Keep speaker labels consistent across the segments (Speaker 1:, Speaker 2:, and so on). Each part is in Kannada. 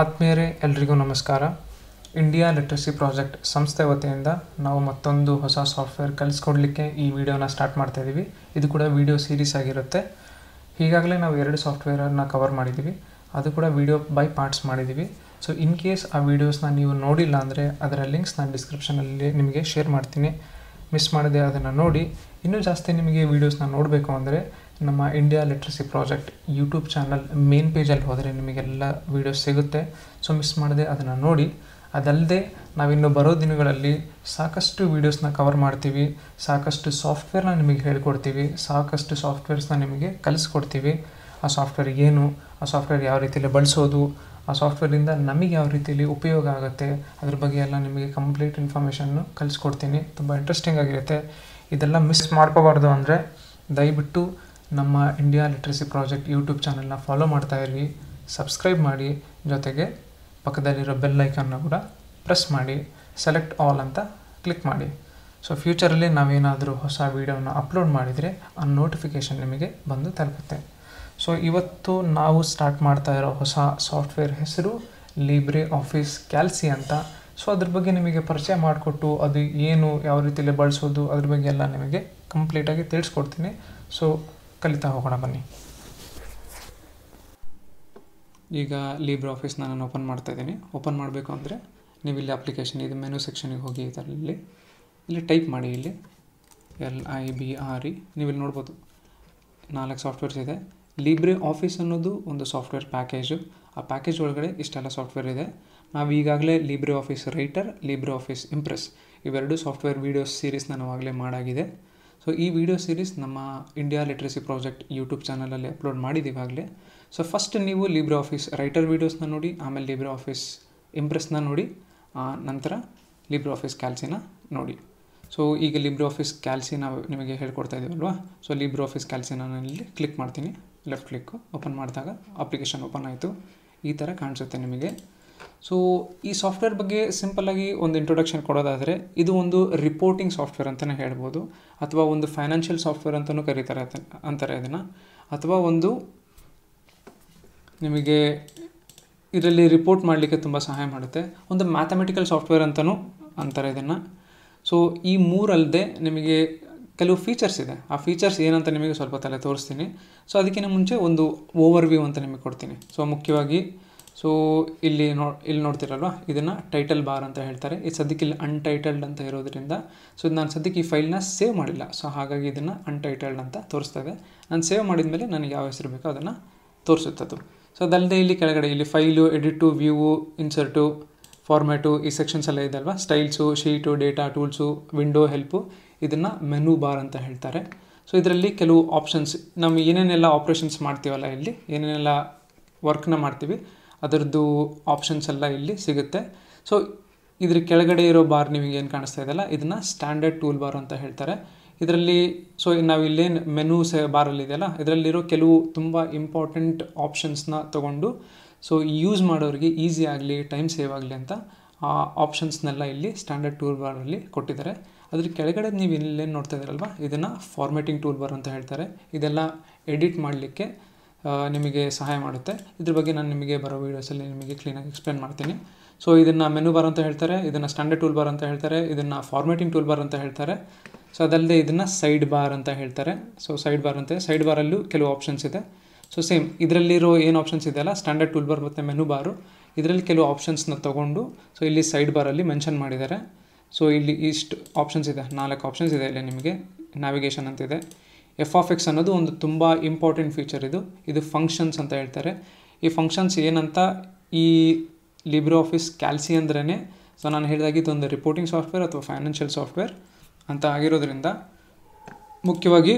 Speaker 1: ಆತ್ಮೀಯರೇ ಎಲ್ರಿಗೂ ನಮಸ್ಕಾರ ಇಂಡಿಯಾ ಲಿಟ್ರಸಿ ಪ್ರಾಜೆಕ್ಟ್ ಸಂಸ್ಥೆ ವತಿಯಿಂದ ನಾವು ಮತ್ತೊಂದು ಹೊಸ ಸಾಫ್ಟ್ವೇರ್ ಕಲಿಸ್ಕೊಡ್ಲಿಕ್ಕೆ ಈ ವಿಡಿಯೋನ ಸ್ಟಾರ್ಟ್ ಮಾಡ್ತಾ ಇದ್ದೀವಿ ಇದು ಕೂಡ ವಿಡಿಯೋ ಸೀರೀಸ್ ಆಗಿರುತ್ತೆ ಈಗಾಗಲೇ ನಾವು ಎರಡು ಸಾಫ್ಟ್ವೇರನ್ನು ಕವರ್ ಮಾಡಿದ್ದೀವಿ ಅದು ಕೂಡ ವಿಡಿಯೋ ಬೈ ಪಾರ್ಟ್ಸ್ ಮಾಡಿದ್ದೀವಿ ಸೊ ಇನ್ ಕೇಸ್ ಆ ವೀಡಿಯೋಸ್ನ ನೀವು ನೋಡಿಲ್ಲ ಅಂದರೆ ಅದರ ಲಿಂಕ್ಸ್ ನಾನು ಡಿಸ್ಕ್ರಿಪ್ಷನಲ್ಲಿ ನಿಮಗೆ ಶೇರ್ ಮಾಡ್ತೀನಿ ಮಿಸ್ ಮಾಡದೆ ಅದನ್ನು ನೋಡಿ ಇನ್ನೂ ಜಾಸ್ತಿ ನಿಮಗೆ ವೀಡಿಯೋಸ್ನ ನೋಡಬೇಕು ಅಂದರೆ ನಮ್ಮ India literacy project YouTube channel main ಪೇಜಲ್ಲಿ ಹೋದರೆ ನಿಮಗೆಲ್ಲ ವೀಡಿಯೋಸ್ ಸಿಗುತ್ತೆ ಸೊ ಮಿಸ್ ಮಾಡದೆ ಅದನ್ನು ನೋಡಿ ಅದಲ್ಲದೆ ನಾವಿನ್ನು ಬರೋ ದಿನಗಳಲ್ಲಿ ಸಾಕಷ್ಟು ವೀಡಿಯೋಸ್ನ ಕವರ್ ಮಾಡ್ತೀವಿ ಸಾಕಷ್ಟು ಸಾಫ್ಟ್ವೇರ್ನ ನಿಮಗೆ ಹೇಳ್ಕೊಡ್ತೀವಿ ಸಾಕಷ್ಟು ಸಾಫ್ಟ್ವೇರ್ಸ್ನ ನಿಮಗೆ ಕಲಿಸ್ಕೊಡ್ತೀವಿ ಆ ಸಾಫ್ಟ್ವೇರ್ ಏನು ಆ ಸಾಫ್ಟ್ವೇರ್ ಯಾವ ರೀತಿಯಲ್ಲಿ ಬಳಸೋದು ಆ ಸಾಫ್ಟ್ವೇರಿಂದ ನಮಗೆ ಯಾವ ರೀತಿಯಲ್ಲಿ ಉಪಯೋಗ ಆಗುತ್ತೆ ಅದ್ರ ಬಗ್ಗೆ ಎಲ್ಲ ನಿಮಗೆ ಕಂಪ್ಲೀಟ್ ಇನ್ಫಾರ್ಮೇಷನ್ನು ಕಲಿಸ್ಕೊಡ್ತೀನಿ ತುಂಬ ಇಂಟ್ರೆಸ್ಟಿಂಗ್ ಆಗಿರುತ್ತೆ ಇದೆಲ್ಲ ಮಿಸ್ ಮಾಡ್ಕೋಬಾರ್ದು ಅಂದರೆ ದಯವಿಟ್ಟು ನಮ್ಮ ಇಂಡಿಯಾ ಲಿಟ್ರಸಿ ಪ್ರಾಜೆಕ್ಟ್ ಯೂಟ್ಯೂಬ್ ಚಾನೆಲ್ನ ಫಾಲೋ ಇರಿ ಸಬ್ಸ್ಕ್ರೈಬ್ ಮಾಡಿ ಜೊತೆಗೆ ಪಕ್ಕದಲ್ಲಿರೋ ಬೆಲ್ ಐಕನ್ನ ಕೂಡ ಪ್ರೆಸ್ ಮಾಡಿ ಸೆಲೆಕ್ಟ್ ಆಲ್ ಅಂತ ಕ್ಲಿಕ್ ಮಾಡಿ ಸೊ ಫ್ಯೂಚರಲ್ಲಿ ನಾವೇನಾದರೂ ಹೊಸ ವೀಡಿಯೋನ ಅಪ್ಲೋಡ್ ಮಾಡಿದರೆ ಆ ನೋಟಿಫಿಕೇಷನ್ ನಿಮಗೆ ಬಂದು ತಲುಪುತ್ತೆ ಸೊ ಇವತ್ತು ನಾವು ಸ್ಟಾರ್ಟ್ ಮಾಡ್ತಾ ಇರೋ ಹೊಸ ಸಾಫ್ಟ್ವೇರ್ ಹೆಸರು ಲೀಬ್ರೆ ಆಫೀಸ್ ಕ್ಯಾಲ್ಸಿ ಅಂತ ಸೊ ಅದ್ರ ಬಗ್ಗೆ ನಿಮಗೆ ಪರಿಚಯ ಮಾಡಿಕೊಟ್ಟು ಅದು ಏನು ಯಾವ ರೀತಿಯಲ್ಲಿ ಬಳಸೋದು ಅದ್ರ ಬಗ್ಗೆ ಎಲ್ಲ ನಿಮಗೆ ಕಂಪ್ಲೀಟಾಗಿ ತಿಳಿಸ್ಕೊಡ್ತೀನಿ ಸೊ ಕಲಿತಾ ಹೋಗೋಣ ಬನ್ನಿ ಈಗ ಲೀಬ್ರ್ ಆಫೀಸ್ನ ನಾನು ಓಪನ್ ಮಾಡ್ತಾ ಇದ್ದೀನಿ ಓಪನ್ ಮಾಡಬೇಕು ಅಂದರೆ ನೀವು ಇಲ್ಲಿ ಅಪ್ಲಿಕೇಶನ್ ಇದು ಮೆನು ಸೆಕ್ಷನಿಗೆ ಹೋಗಿ ಇದರಲ್ಲಿ ಇಲ್ಲಿ ಟೈಪ್ ಮಾಡಿ ಇಲ್ಲಿ L I B R E ನೀವು ಇಲ್ಲಿ ನೋಡ್ಬೋದು ನಾಲ್ಕು ಸಾಫ್ಟ್ವೇರ್ಸ್ ಇದೆ ಲೀಬ್ರೆ ಆಫೀಸ್ ಅನ್ನೋದು ಒಂದು ಸಾಫ್ಟ್ವೇರ್ ಪ್ಯಾಕೇಜು ಆ ಪ್ಯಾಕೇಜ್ ಒಳಗಡೆ ಇಷ್ಟೆಲ್ಲ ಸಾಫ್ಟ್ವೇರ್ ಇದೆ ನಾವು ಈಗಾಗಲೇ LibreOffice Writer LibreOffice Impress ಇವೆರಡು ಸಾಫ್ಟ್ವೇರ್ ವೀಡಿಯೋ ಸೀರೀಸ್ನ ಆಗಲೇ ಮಾಡಾಗಿದೆ ಸೊ ಈ ವಿಡಿಯೋ ಸೀರೀಸ್ ನಮ್ಮ ಇಂಡಿಯಾ ಲಿಟ್ರಸಿ ಪ್ರಾಜೆಕ್ಟ್ ಯೂಟ್ಯೂಬ್ ಚಾನಲಲ್ಲಿ ಅಪ್ಲೋಡ್ ಮಾಡಿದ್ದೀವಾಗಲೇ ಸೊ ಫಸ್ಟ್ ನೀವು ಲಿಬ್ರೆ ಆಫೀಸ್ ರೈಟರ್ ವೀಡಿಯೋಸ್ನ ನೋಡಿ ಆಮೇಲೆ ಲಿಬ್ರೆ ಆಫೀಸ್ ಇಂಪ್ರೆಸ್ನ ನೋಡಿ ನಂತರ ಲಿಬ್ರೆ ಆಫೀಸ್ ಕ್ಯಾಲ್ಸಿನ ನೋಡಿ ಸೊ ಈಗ ಲಿಬ್ರೆ ಆಫೀಸ್ ಕ್ಯಾಲ್ಸಿ ನಿಮಗೆ ಹೇಳ್ಕೊಡ್ತಾ ಇದ್ದೀವಲ್ವಾ ಸೊ ಲಿಬ್ರೆ ಆಫೀಸ್ ಕ್ಯಾಲ್ಸಿನಲ್ಲಿ ಕ್ಲಿಕ್ ಮಾಡ್ತೀನಿ ಲೆಫ್ಟ್ ಕ್ಲಿಕ್ಕು ಓಪನ್ ಮಾಡಿದಾಗ ಅಪ್ಲಿಕೇಶನ್ ಓಪನ್ ಆಯಿತು ಈ ಥರ ಕಾಣಿಸುತ್ತೆ ನಿಮಗೆ ಸೊ ಈ ಸಾಫ್ಟ್ವೇರ್ ಬಗ್ಗೆ ಸಿಂಪಲ್ಲಾಗಿ ಒಂದು ಇಂಟ್ರೊಡಕ್ಷನ್ ಕೊಡೋದಾದರೆ ಇದು ಒಂದು ರಿಪೋರ್ಟಿಂಗ್ ಸಾಫ್ಟ್ವೇರ್ ಅಂತಲೇ ಹೇಳ್ಬೋದು ಅಥವಾ ಒಂದು ಫೈನಾನ್ಷಿಯಲ್ ಸಾಫ್ಟ್ವೇರ್ ಅಂತಲೂ ಕರೀತಾರೆ ಅಂತಾರೆ ಇದನ್ನು ಅಥವಾ ಒಂದು ನಿಮಗೆ ಇದರಲ್ಲಿ ರಿಪೋರ್ಟ್ ಮಾಡಲಿಕ್ಕೆ ತುಂಬ ಸಹಾಯ ಮಾಡುತ್ತೆ ಒಂದು ಮ್ಯಾಥಮೆಟಿಕಲ್ ಸಾಫ್ಟ್ವೇರ್ ಅಂತಲೂ ಅಂತಾರೆ ಇದನ್ನು ಸೊ ಈ ಮೂರಲ್ಲದೆ ನಿಮಗೆ ಕೆಲವು ಫೀಚರ್ಸ್ ಇದೆ ಆ ಫೀಚರ್ಸ್ ಏನಂತ ನಿಮಗೆ ಸ್ವಲ್ಪ ತಲೆ ತೋರಿಸ್ತೀನಿ ಸೊ ಅದಕ್ಕಿಂತ ಮುಂಚೆ ಒಂದು ಓವರ್ ವ್ಯೂ ಅಂತ ನಿಮಗೆ ಕೊಡ್ತೀನಿ ಸೊ ಮುಖ್ಯವಾಗಿ ಸೊ ಇಲ್ಲಿ ನೋ ಇಲ್ಲಿ ನೋಡ್ತಿರಲ್ವ ಇದನ್ನು ಟೈಟಲ್ ಬಾರ್ ಅಂತ ಹೇಳ್ತಾರೆ ಇದು ಸದ್ಯಕ್ಕೆ ಇಲ್ಲಿ ಅನ್ಟೈಟಲ್ಡ್ ಅಂತ ಇರೋದರಿಂದ ಸೊ ನಾನು ಸದ್ಯಕ್ಕೆ ಈ ಫೈಲ್ನ ಸೇವ್ ಮಾಡಿಲ್ಲ ಸೊ ಹಾಗಾಗಿ ಇದನ್ನು ಅನ್ಟೈಟಲ್ಡ್ ಅಂತ ತೋರಿಸ್ತೇವೆ ನಾನು ಸೇವ್ ಮಾಡಿದ ಮೇಲೆ ನನಗೆ ಯಾವ ಹೆಸರು ಬೇಕೋ ಅದನ್ನು ತೋರಿಸುತ್ತದ್ದು ಸೊ ಅದಲ್ಲದೆ ಇಲ್ಲಿ ಕೆಳಗಡೆ ಇಲ್ಲಿ file edit view insert format ಈ ಸೆಕ್ಷನ್ಸ್ ಎಲ್ಲ ಇದೆ ಅಲ್ವಾ styles sheet data tools window help ಇದನ್ನು ಮೆನು ಬಾರ್ ಅಂತ ಹೇಳ್ತಾರೆ ಸೊ ಇದರಲ್ಲಿ ಕೆಲವು ಆಪ್ಷನ್ಸ್ ನಾವು ಏನೇನೆಲ್ಲ ಆಪ್ರೇಷನ್ಸ್ ಮಾಡ್ತೀವಲ್ಲ ಇಲ್ಲಿ ಏನೇನೆಲ್ಲ ವರ್ಕ್ನ ಮಾಡ್ತೀವಿ ಅದರದ್ದು ಆಪ್ಷನ್ಸ್ ಎಲ್ಲ ಇಲ್ಲಿ ಸಿಗುತ್ತೆ ಸೊ ಇದ್ರ ಕೆಳಗಡೆ ಇರೋ ಬಾರ್ ನಿಮಗೆ ಏನು ಕಾಣಿಸ್ತಾ ಇದೆಯಲ್ಲ ಇದನ್ನು ಸ್ಟ್ಯಾಂಡರ್ಡ್ ಟೂಲ್ ಬಾರ್ ಅಂತ ಹೇಳ್ತಾರೆ ಇದರಲ್ಲಿ ಸೊ ನಾವು ಇಲ್ಲೇನು ಮೆನು ಸ ಬಾರಲ್ಲಿ ಇದೆಯಲ್ಲ ಇದರಲ್ಲಿರೋ ಕೆಲವು ತುಂಬ ಇಂಪಾರ್ಟೆಂಟ್ ಆಪ್ಷನ್ಸ್ನ ತೊಗೊಂಡು ಸೊ ಯೂಸ್ ಮಾಡೋರಿಗೆ ಈಸಿ ಆಗಲಿ ಟೈಮ್ ಸೇವ್ ಆಗಲಿ ಅಂತ ಆ ಆಪ್ಷನ್ಸ್ನೆಲ್ಲ ಇಲ್ಲಿ ಸ್ಟ್ಯಾಂಡರ್ಡ್ ಟೂಲ್ ಬಾರಲ್ಲಿ ಕೊಟ್ಟಿದ್ದಾರೆ ಅದ್ರ ಕೆಳಗಡೆ ನೀವು ಇಲ್ಲೇನು ನೋಡ್ತಾ ಇದ್ದೀರಲ್ವ ಇದನ್ನು ಫಾರ್ಮೇಟಿಂಗ್ ಟೂಲ್ ಬಾರ್ ಅಂತ ಹೇಳ್ತಾರೆ ಇದೆಲ್ಲ ಎಡಿಟ್ ಮಾಡಲಿಕ್ಕೆ ನಿಮಗೆ ಸಹಾಯ ಮಾಡುತ್ತೆ ಇದ್ರ ಬಗ್ಗೆ ನಾನು ನಿಮಗೆ ಬರೋ ವೀಡಿಯೋಸಲ್ಲಿ ನಿಮಗೆ ಕ್ಲೀನಾಗಿ ಎಕ್ಸ್ಪ್ಲೇನ್ ಮಾಡ್ತೀನಿ ಸೊ ಇದನ್ನು ಮೆನು ಬಾರ್ ಅಂತ ಹೇಳ್ತಾರೆ ಇದನ್ನು ಸ್ಟ್ಯಾಂಡರ್ಡ್ ಟೂಲ್ ಬಾರ್ ಅಂತ ಹೇಳ್ತಾರೆ ಇದನ್ನು ಫಾರ್ಮೇಟಿಂಗ್ ಟೂಲ್ ಬಾರ್ ಅಂತ ಹೇಳ್ತಾರೆ ಸೊ ಅದಲ್ಲದೆ ಇದನ್ನು ಸೈಡ್ ಬಾರ್ ಅಂತ ಹೇಳ್ತಾರೆ ಸೊ ಸೈಡ್ ಬಾರ್ ಅಂತ ಸೈಡ್ ಬಾರಲ್ಲೂ ಕೆಲವು ಆಪ್ಷನ್ಸ್ ಇದೆ ಸೊ ಸೇಮ್ ಇದರಲ್ಲಿರೋ ಏನು ಆಪ್ಷನ್ಸ್ ಇದೆಯಲ್ಲ ಸ್ಟ್ಯಾಂಡರ್ಡ್ ಟೂಲ್ ಬಾರ್ ಮತ್ತು ಮೆನು ಬಾರು ಇದರಲ್ಲಿ ಕೆಲವು ಆಪ್ಷನ್ಸ್ನ ತೊಗೊಂಡು ಸೊ ಇಲ್ಲಿ ಸೈಡ್ ಬಾರಲ್ಲಿ ಮೆನ್ಷನ್ ಮಾಡಿದ್ದಾರೆ ಸೊ ಇಲ್ಲಿ ಇಷ್ಟು ಆಪ್ಷನ್ಸ್ ಇದೆ ನಾಲ್ಕು ಆಪ್ಷನ್ಸ್ ಇದೆ ಇಲ್ಲಿ ನಿಮಗೆ ನ್ಯಾವಿಗೇಷನ್ ಅಂತಿದೆ ಎಫ್ ಆಫ್ ಎಕ್ಸ್ ಅನ್ನೋದು ಒಂದು ತುಂಬ ಇಂಪಾರ್ಟೆಂಟ್ ಫೀಚರ್ ಇದು ಇದು ಫಂಕ್ಷನ್ಸ್ ಅಂತ ಹೇಳ್ತಾರೆ ಈ ಫಂಕ್ಷನ್ಸ್ ಏನಂತ ಈ ಲಿಬ್ರೋ ಆಫೀಸ್ ಕ್ಯಾಲ್ಸಿ ಅಂದ್ರೇ ಸೊ ನಾನು ಹೇಳಿದಾಗ ಇದೊಂದು ರಿಪೋರ್ಟಿಂಗ್ ಸಾಫ್ಟ್ವೇರ್ ಅಥವಾ ಫೈನಾನ್ಷಿಯಲ್ ಸಾಫ್ಟ್ವೇರ್ ಅಂತ ಆಗಿರೋದ್ರಿಂದ ಮುಖ್ಯವಾಗಿ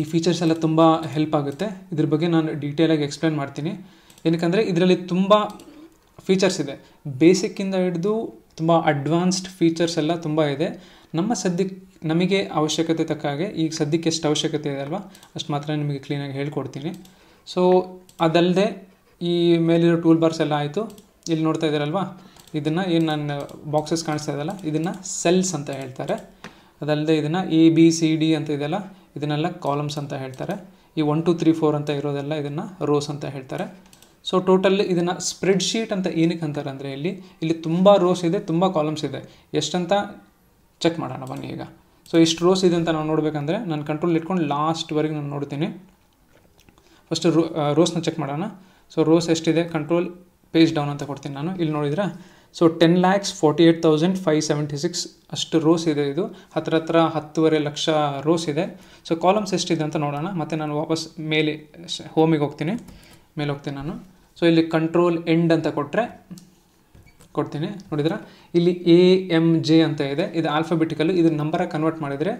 Speaker 1: ಈ ಫೀಚರ್ಸ್ ಎಲ್ಲ ತುಂಬ ಹೆಲ್ಪ್ ಆಗುತ್ತೆ ಇದ್ರ ಬಗ್ಗೆ ನಾನು ಡೀಟೇಲಾಗಿ ಎಕ್ಸ್ಪ್ಲೇನ್ ಮಾಡ್ತೀನಿ ಏನಕ್ಕೆಂದರೆ ಇದರಲ್ಲಿ ತುಂಬ ಫೀಚರ್ಸ್ ಇದೆ ಬೇಸಿಕ್ಕಿಂದ ಹಿಡಿದು ತುಂಬ ಅಡ್ವಾನ್ಸ್ಡ್ ಫೀಚರ್ಸ್ ಎಲ್ಲ ತುಂಬ ಇದೆ ನಮ್ಮ ಸದ್ಯಕ್ಕೆ ನಮಗೆ ಅವಶ್ಯಕತೆ ತಕ್ಕ ಹಾಗೆ ಈಗ ಸದ್ಯಕ್ಕೆ ಎಷ್ಟು ಅವಶ್ಯಕತೆ ಇದೆ ಅಲ್ವಾ ಅಷ್ಟು ಮಾತ್ರ ನಿಮಗೆ ಕ್ಲೀನಾಗಿ ಹೇಳ್ಕೊಡ್ತೀನಿ ಸೊ ಅದಲ್ಲದೆ ಈ ಮೇಲಿರೋ ಟೂಲ್ ಬಾರ್ಸ್ ಎಲ್ಲ ಆಯಿತು ಇಲ್ಲಿ ನೋಡ್ತಾ ಇದ್ದೀರಲ್ವಾ ಇದನ್ನು ಏನು ನನ್ನ ಬಾಕ್ಸಸ್ ಕಾಣಿಸ್ತಾ ಇದೆಯಲ್ಲ ಇದನ್ನು ಸೆಲ್ಸ್ ಅಂತ ಹೇಳ್ತಾರೆ ಅದಲ್ಲದೆ ಇದನ್ನು ಎ ಬಿ ಸಿ ಡಿ ಅಂತ ಇದೆಯಲ್ಲ ಇದನ್ನೆಲ್ಲ ಕಾಲಮ್ಸ್ ಅಂತ ಹೇಳ್ತಾರೆ ಈ ಒನ್ ಟು ತ್ರೀ ಫೋರ್ ಅಂತ ಇರೋದೆಲ್ಲ ಇದನ್ನು ರೋಸ್ ಅಂತ ಹೇಳ್ತಾರೆ ಸೊ ಟೋಟಲ್ ಇದನ್ನು ಸ್ಪ್ರೆಡ್ಶೀಟ್ ಅಂತ ಏನಕ್ಕೆ ಅಂತಾರೆ ಅಂದರೆ ಇಲ್ಲಿ ಇಲ್ಲಿ ತುಂಬ ರೋಸ್ ಇದೆ ತುಂಬ ಕಾಲಮ್ಸ್ ಇದೆ ಎಷ್ಟಂತ ಚೆಕ್ ಮಾಡೋಣ ಬನ್ನಿ ಈಗ ಸೊ ಎಷ್ಟು ರೋಸ್ ಇದೆ ಅಂತ ನಾವು ನೋಡಬೇಕಂದ್ರೆ ನಾನು ಕಂಟ್ರೋಲ್ ಇಟ್ಕೊಂಡು ಲಾಸ್ಟ್ವರೆಗೆ ನಾನು ನೋಡ್ತೀನಿ ಫಸ್ಟ್ ರೋ ರೋಸ್ನ ಚೆಕ್ ಮಾಡೋಣ ಸೊ ರೋಸ್ ಎಷ್ಟಿದೆ ಕಂಟ್ರೋಲ್ ಪೇಜ್ ಡೌನ್ ಅಂತ ಕೊಡ್ತೀನಿ ನಾನು ಇಲ್ಲಿ ನೋಡಿದರೆ so ten lakhs forty eight thousand five seventy six ಅಷ್ಟು ರೋಸ್ ಇದೆ ಇದು ಹತ್ತಿರ ಹತ್ರ ಹತ್ತುವರೆ ಲಕ್ಷ ರೋಸ್ ಇದೆ ಸೊ ಕಾಲಮ್ಸ್ ಎಷ್ಟಿದೆ ಅಂತ ನೋಡೋಣ ಮತ್ತು ನಾನು ವಾಪಸ್ ಮೇಲೆ ಹೋಮಿಗೆ ಹೋಗ್ತೀನಿ ಮೇಲೆ ಹೋಗ್ತೀನಿ ನಾನು ಸೊ ಇಲ್ಲಿ ಕಂಟ್ರೋಲ್ ಎಂಡ್ ಅಂತ ಕೊಟ್ಟರೆ ಕೊಡ್ತೀನಿ ನೋಡಿದ್ರೆ ಇಲ್ಲಿ ಎ ಎಮ್ ಜೆ ಅಂತ ಇದೆ ಇದು ಆಲ್ಫಾಬೆಟಿಕಲ್ಲು ಇದು ನಂಬರ ಕನ್ವರ್ಟ್ ಮಾಡಿದರೆ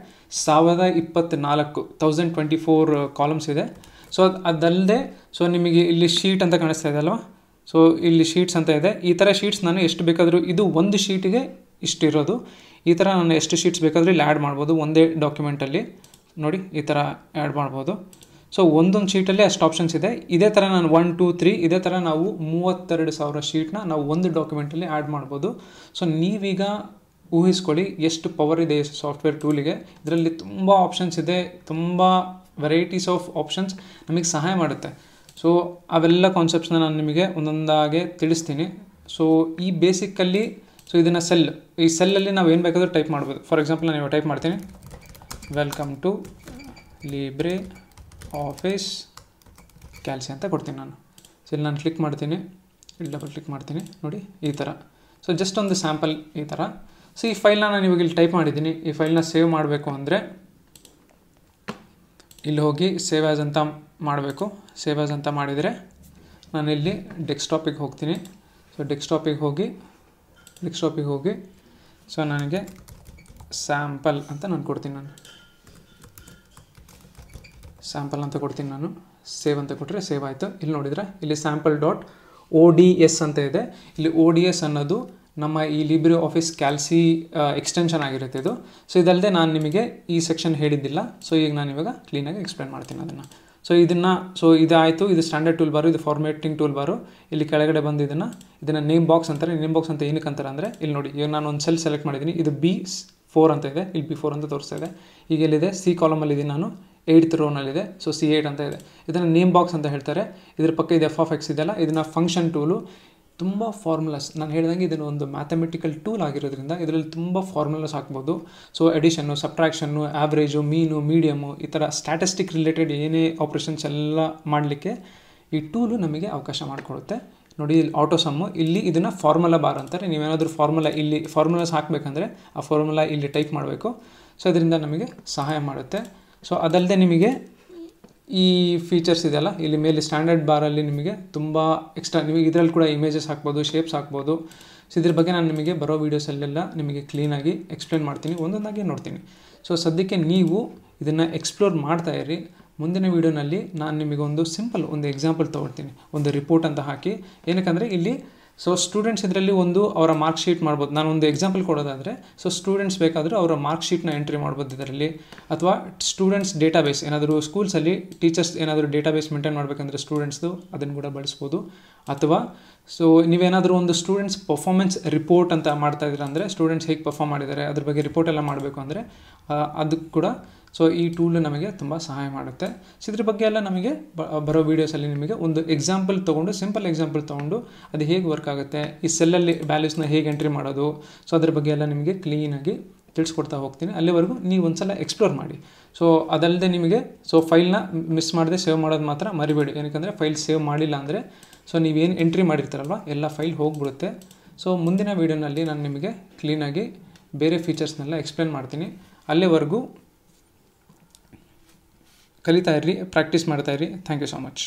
Speaker 1: ಸಾವಿರದ ಇಪ್ಪತ್ತ್ನಾಲ್ಕು ತೌಸಂಡ್ ಟ್ವೆಂಟಿ ಫೋರ್ ಕಾಲಮ್ಸ್ ಇದೆ ಸೊ ಅದು ಅದಲ್ಲದೆ ಸೊ ನಿಮಗೆ ಇಲ್ಲಿ ಶೀಟ್ ಅಂತ ಕಾಣಿಸ್ತಾ ಇದೆ ಅಲ್ವಾ ಸೊ ಇಲ್ಲಿ ಶೀಟ್ಸ್ ಅಂತ ಇದೆ ಈ ಥರ ಶೀಟ್ಸ್ ನಾನು ಎಷ್ಟು ಬೇಕಾದರೂ ಇದು ಒಂದು ಶೀಟಿಗೆ ಇಷ್ಟಿರೋದು ಈ ಥರ ನಾನು ಎಷ್ಟು ಶೀಟ್ಸ್ ಬೇಕಾದರೂ ಇಲ್ಲಿ ಆ್ಯಡ್ ಮಾಡ್ಬೋದು ಒಂದೇ ಡಾಕ್ಯುಮೆಂಟಲ್ಲಿ ನೋಡಿ ಈ ಥರ ಆ್ಯಡ್ ಮಾಡ್ಬೋದು ಸೊ ಒಂದೊಂದು ಶೀಟಲ್ಲಿ ಅಷ್ಟು ಆಪ್ಷನ್ಸ್ ಇದೆ ಇದೇ ಥರ ನಾನು ಒನ್ ಟೂ ತ್ರೀ ಇದೇ ಥರ ನಾವು ಮೂವತ್ತೆರಡು ಸಾವಿರ ಶೀಟ್ನ ನಾವು ಒಂದು ಡಾಕ್ಯುಮೆಂಟಲ್ಲಿ ಆ್ಯಡ್ ಮಾಡ್ಬೋದು ಸೊ ನೀವೀಗ ಊಹಿಸ್ಕೊಳ್ಳಿ ಎಷ್ಟು ಪವರ್ ಇದೆ ಸಾಫ್ಟ್ವೇರ್ ಟೂಲಿಗೆ ಇದರಲ್ಲಿ ತುಂಬ ಆಪ್ಷನ್ಸ್ ಇದೆ ತುಂಬ ವೆರೈಟೀಸ್ ಆಫ್ ಆಪ್ಷನ್ಸ್ ನಮಗೆ ಸಹಾಯ ಮಾಡುತ್ತೆ ಸೊ ಅವೆಲ್ಲ ಕಾನ್ಸೆಪ್ಟ್ಸ್ನ ನಾನು ನಿಮಗೆ ಒಂದೊಂದಾಗೆ ತಿಳಿಸ್ತೀನಿ ಸೊ ಈ ಬೇಸಿಕ್ಕಲ್ಲಿ ಸೊ ಇದನ್ನು ಸೆಲ್ ಈ ಸೆಲ್ಲಲ್ಲಿ ನಾವು ಏನು ಬೇಕಾದರೂ ಟೈಪ್ ಮಾಡ್ಬೋದು ಫಾರ್ ಎಕ್ಸಾಂಪಲ್ ನಾನು ಟೈಪ್ ಮಾಡ್ತೀನಿ welcome to LibreOffice Calc ಅಂತ ಕೊಡ್ತೀನಿ ನಾನು ಸೊ ಇಲ್ಲಿ ನಾನು ಕ್ಲಿಕ್ ಮಾಡ್ತೀನಿ ಇಲ್ಲಿ ಡಬಲ್ ಕ್ಲಿಕ್ ಮಾಡ್ತೀನಿ ನೋಡಿ ಈ ಥರ ಸೊ ಜಸ್ಟ್ ಒಂದು ಸ್ಯಾಂಪಲ್ ಈ ಥರ ಸೊ ಈ ಫೈಲ್ನ ನಾನು ಇವಾಗ ಇಲ್ಲಿ ಟೈಪ್ ಮಾಡಿದ್ದೀನಿ ಈ ಫೈಲ್ನ ಸೇವ್ ಮಾಡಬೇಕು ಅಂದರೆ ಇಲ್ಲಿ ಹೋಗಿ ಸೇವ್ ಆ್ಯಸ್ ಅಂತ ಮಾಡಬೇಕು ಸೇವ್ ಆ್ಯಸ್ ಅಂತ ಮಾಡಿದರೆ ನಾನಿಲ್ಲಿ ಡೆಸ್ಕ್ಟಾಪಿಗೆ ಹೋಗ್ತೀನಿ ಸೊ ಡೆಸ್ಕ್ಟಾಪಿಗೆ ಹೋಗಿ ಡೆಸ್ಕ್ಟಾಪಿಗೆ ಹೋಗಿ ಸೊ ನನಗೆ ಸ್ಯಾಂಪಲ್ ಅಂತ ನಾನು ಕೊಡ್ತೀನಿ ನಾನು ಸ್ಯಾಂಪಲ್ ಅಂತ ಕೊಡ್ತೀನಿ ನಾನು ಸೇವ್ ಅಂತ ಕೊಟ್ಟರೆ ಸೇವ್ ಆಯಿತು ಇಲ್ಲಿ ನೋಡಿದರೆ ಇಲ್ಲಿ sample dot O D S ಅಂತ ಇದೆ ಇಲ್ಲಿ ಓ ಡಿ ಎಸ್ ಅನ್ನೋದು ನಮ್ಮ ಈ ಲಿಬ್ರಿ ಆಫೀಸ್ ಕ್ಯಾಲ್ಸಿ ಎಕ್ಸ್ಟೆನ್ಷನ್ ಆಗಿರುತ್ತೆ ಇದು ಸೊ ಇದಲ್ಲದೆ ನಾನು ನಿಮಗೆ ಈ ಸೆಕ್ಷನ್ ಹೇಳಿದ್ದಿಲ್ಲ ಸೊ ಈಗ ನಾನು ಇವಾಗ ಕ್ಲೀನಾಗಿ ಎಕ್ಸ್ಪ್ಲೇನ್ ಮಾಡ್ತೀನಿ ಅದನ್ನು ಸೊ ಇದನ್ನು ಸೊ ಇದಾಯಿತು ಇದು ಸ್ಟ್ಯಾಂಡರ್ಡ್ ಟೂಲ್ ಬಾರು ಇದು ಫಾರ್ಮೇಟಿಂಗ್ ಟೂಲ್ ಬಾರು ಇಲ್ಲಿ ಕೆಳಗಡೆ ಬಂದು ಇದನ್ನು ಇದನ್ನು ನೇಮ್ ಬಾಕ್ಸ್ ಅಂತಾರೆ ನೇಮ್ ಬಾಕ್ಸ್ ಅಂತ ಏನಕ್ಕೆ ಅಂತಾರೆ ಅಂದರೆ ಇಲ್ಲಿ ನೋಡಿ ಇವಾಗ ನಾನು ಒಂದು ಸೆಲ್ ಸೆಲೆಕ್ಟ್ ಮಾಡಿದ್ದೀನಿ ಇದು ಬಿ ಫೋರ್ ಅಂತ ಇದೆ ಇಲ್ಲಿ ಬಿ ಫೋರ್ ಅಂತ ತೋರಿಸ್ತಾ ಇದೆ ಈಗ ಇಲ್ಲಿದೆ ಸಿ ಕಾಲಮಲ್ಲಿ ಇದ್ದೀನಿ ನಾನು ಏಯ್ಟ್ ರೋನಲ್ಲಿದೆ ಸೊ ಸಿ ಏಟ್ ಅಂತ ಇದೆ ಇದನ್ನು ನೇಮ್ ಬಾಕ್ಸ್ ಅಂತ ಹೇಳ್ತಾರೆ ಇದರ ಪಕ್ಕ ಇದು ಎಫ್ ಆಫ್ ಎಕ್ಸ್ ಇದೆಲ್ಲ ಇದನ್ನು ಫಂಕ್ಷನ್ ಟೂಲು ತುಂಬ ಫಾರ್ಮುಲಾಸ್ ನಾನು ಹೇಳಿದಂಗೆ ಇದನ್ನು ಒಂದು ಮ್ಯಾಥಮೆಟಿಕಲ್ ಟೂಲ್ ಆಗಿರೋದ್ರಿಂದ ಇದರಲ್ಲಿ ತುಂಬ ಫಾರ್ಮುಲಾಸ್ ಹಾಕ್ಬೋದು so addition subtraction average mean medium ಈ ಥರ ಸ್ಟ್ಯಾಟಿಸ್ಟಿಕ್ ರಿಲೇಟೆಡ್ ಏನೇ ಆಪ್ರೇಷನ್ಸ್ ಎಲ್ಲ ಮಾಡಲಿಕ್ಕೆ ಈ ಟೂಲು ನಮಗೆ ಅವಕಾಶ ಮಾಡಿಕೊಡುತ್ತೆ ನೋಡಿ ಇಲ್ಲಿ ಆಟೋಸಮ್ಮು ಇಲ್ಲಿ ಇದನ್ನು ಫಾರ್ಮುಲಾ ಬಾರ್ ಅಂತಾರೆ ನೀವೇನಾದರೂ ಫಾರ್ಮುಲಾ ಇಲ್ಲಿ ಫಾರ್ಮುಲಾಸ್ ಹಾಕಬೇಕಂದ್ರೆ ಆ ಫಾರ್ಮುಲಾ ಇಲ್ಲಿ ಟೈಪ್ ಮಾಡಬೇಕು ಸೊ ಇದರಿಂದ ನಮಗೆ ಸಹಾಯ ಮಾಡುತ್ತೆ ಸೊ ಅದಲ್ಲದೆ ನಿಮಗೆ ಈ ಫೀಚರ್ಸ್ ಇದೆಯಲ್ಲ ಇಲ್ಲಿ ಮೇಲೆ ಸ್ಟ್ಯಾಂಡರ್ಡ್ ಬಾರಲ್ಲಿ ನಿಮಗೆ ತುಂಬ ಎಕ್ಸ್ಟ್ರಾ ನಿಮಗೆ ಇದರಲ್ಲಿ ಕೂಡ ಇಮೇಜಸ್ ಹಾಕ್ಬೋದು ಶೇಪ್ಸ್ ಹಾಕ್ಬೋದು ಸೊ ಇದ್ರ ಬಗ್ಗೆ ನಾನು ನಿಮಗೆ ಬರೋ ವೀಡಿಯೋಸಲ್ಲೆಲ್ಲ ನಿಮಗೆ ಕ್ಲೀನಾಗಿ ಎಕ್ಸ್ಪ್ಲೇನ್ ಮಾಡ್ತೀನಿ ಒಂದೊಂದಾಗಿ ನೋಡ್ತೀನಿ ಸೊ ಸದ್ಯಕ್ಕೆ ನೀವು ಇದನ್ನು ಎಕ್ಸ್ಪ್ಲೋರ್ ಮಾಡ್ತಾ ಇರಿ ಮುಂದಿನ ವೀಡಿಯೋನಲ್ಲಿ ನಾನು ನಿಮಗೊಂದು ಸಿಂಪಲ್ ಒಂದು ಎಕ್ಸಾಂಪಲ್ ತೊಗೊಳ್ತೀನಿ ಒಂದು ರಿಪೋರ್ಟ್ ಅಂತ ಹಾಕಿ ಏನಕ್ಕಂದರೆ ಇಲ್ಲಿ ಸೊ ಸ್ಟೂಡೆಂಟ್ಸ್ ಇದರಲ್ಲಿ ಒಂದು ಅವರ ಮಾರ್ಕ್ ಶೀಟ್ ಮಾಡ್ಬೋದು ನಾನು ಒಂದು ಎಕ್ಸಾಂಪಲ್ ಕೊಡೋದಾದರೆ ಸೊ ಸ್ಟೂಡೆಂಟ್ಸ್ ಬೇಕಾದರೂ ಅವರ ಮಾರ್ಕ್ ಶೀಟ್ನ ಎಂಟ್ರಿ ಮಾಡ್ಬೋದು ಇದರಲ್ಲಿ ಅಥವಾ ಸ್ಟೂಡೆಂಟ್ಸ್ ಡೇಟಾಬೇಸ್ ಏನಾದರೂ ಸ್ಕೂಲ್ಸಲ್ಲಿ ಟೀಚರ್ಸ್ ಏನಾದರೂ ಡೇಟಾಬೇಸ್ ಮೇಂಟೈನ್ ಮಾಡಬೇಕಂದ್ರೆ ಸ್ಟೂಡೆಂಟ್ಸ್ದು ಅದನ್ನು ಕೂಡ ಬಳಸ್ಬೋದು ಅಥವಾ ಸೊ ನೀವೇನಾದರೂ ಒಂದು ಸ್ಟೂಡೆಂಟ್ಸ್ ಪರ್ಫಾರ್ಮೆನ್ಸ್ ರಿಪೋರ್ಟ್ ಅಂತ ಮಾಡ್ತಾ ಇದ್ದೀರಾ ಅಂದರೆ ಸ್ಟೂಡೆಂಟ್ಸ್ ಹೇಗೆ ಪರ್ಫಾಮ್ ಮಾಡಿದ್ದಾರೆ ಅದ್ರ ಬಗ್ಗೆ ರಿಪೋರ್ಟ್ ಎಲ್ಲ ಮಾಡಬೇಕು ಅಂದರೆ ಅದಕ್ಕೆ ಕೂಡ ಸೊ ಈ ಟೂಲ್ ನಮಗೆ ತುಂಬ ಸಹಾಯ ಮಾಡುತ್ತೆ ಸೊ ಇದ್ರ ಬಗ್ಗೆ ಎಲ್ಲ ನಮಗೆ ಬರೋ ವೀಡಿಯೋಸಲ್ಲಿ ನಿಮಗೆ ಒಂದು ಎಕ್ಸಾಂಪಲ್ ತೊಗೊಂಡು ಸಿಂಪಲ್ ಎಕ್ಸಾಂಪಲ್ ತೊಗೊಂಡು ಅದು ಹೇಗೆ ವರ್ಕ್ ಆಗುತ್ತೆ ಈ ಸೆಲ್ಲಲ್ಲಿ ವ್ಯಾಲ್ಯೂಸ್ನ ಹೇಗೆ ಎಂಟ್ರಿ ಮಾಡೋದು ಸೊ ಅದ್ರ ಬಗ್ಗೆ ಎಲ್ಲ ನಿಮಗೆ ಕ್ಲೀನಾಗಿ ತಿಳಿಸ್ಕೊಡ್ತಾ ಹೋಗ್ತೀನಿ ಅಲ್ಲಿವರೆಗೂ ನೀವು ಒಂದ್ಸಲ ಎಕ್ಸ್ಪ್ಲೋರ್ ಮಾಡಿ ಸೊ ಅದಲ್ಲದೆ ನಿಮಗೆ ಸೊ ಫೈಲ್ನ ಮಿಸ್ ಮಾಡದೆ ಸೇವ್ ಮಾಡೋದು ಮಾತ್ರ ಮರಿಬೇಡಿ ಏನಕ್ಕೆ ಫೈಲ್ ಸೇವ್ ಮಾಡಿಲ್ಲ ಅಂದರೆ ಸೊ ನೀವೇನು ಎಂಟ್ರಿ ಮಾಡಿರ್ತಾರಲ್ವ ಎಲ್ಲ ಫೈಲ್ ಹೋಗಿಬಿಡುತ್ತೆ ಸೊ ಮುಂದಿನ ವೀಡಿಯೋನಲ್ಲಿ ನಾನು ನಿಮಗೆ ಕ್ಲೀನಾಗಿ ಬೇರೆ ಫೀಚರ್ಸ್ನೆಲ್ಲ ಎಕ್ಸ್ಪ್ಲೇನ್ ಮಾಡ್ತೀನಿ ಅಲ್ಲಿವರೆಗೂ ಕಲಿತಾ ಇರ್ರಿ ಪ್ರಾಕ್ಟೀಸ್ ಮಾಡ್ತಾ ಇರ್ರಿ ಥ್ಯಾಂಕ್ ಯು ಸೊ ಮಚ್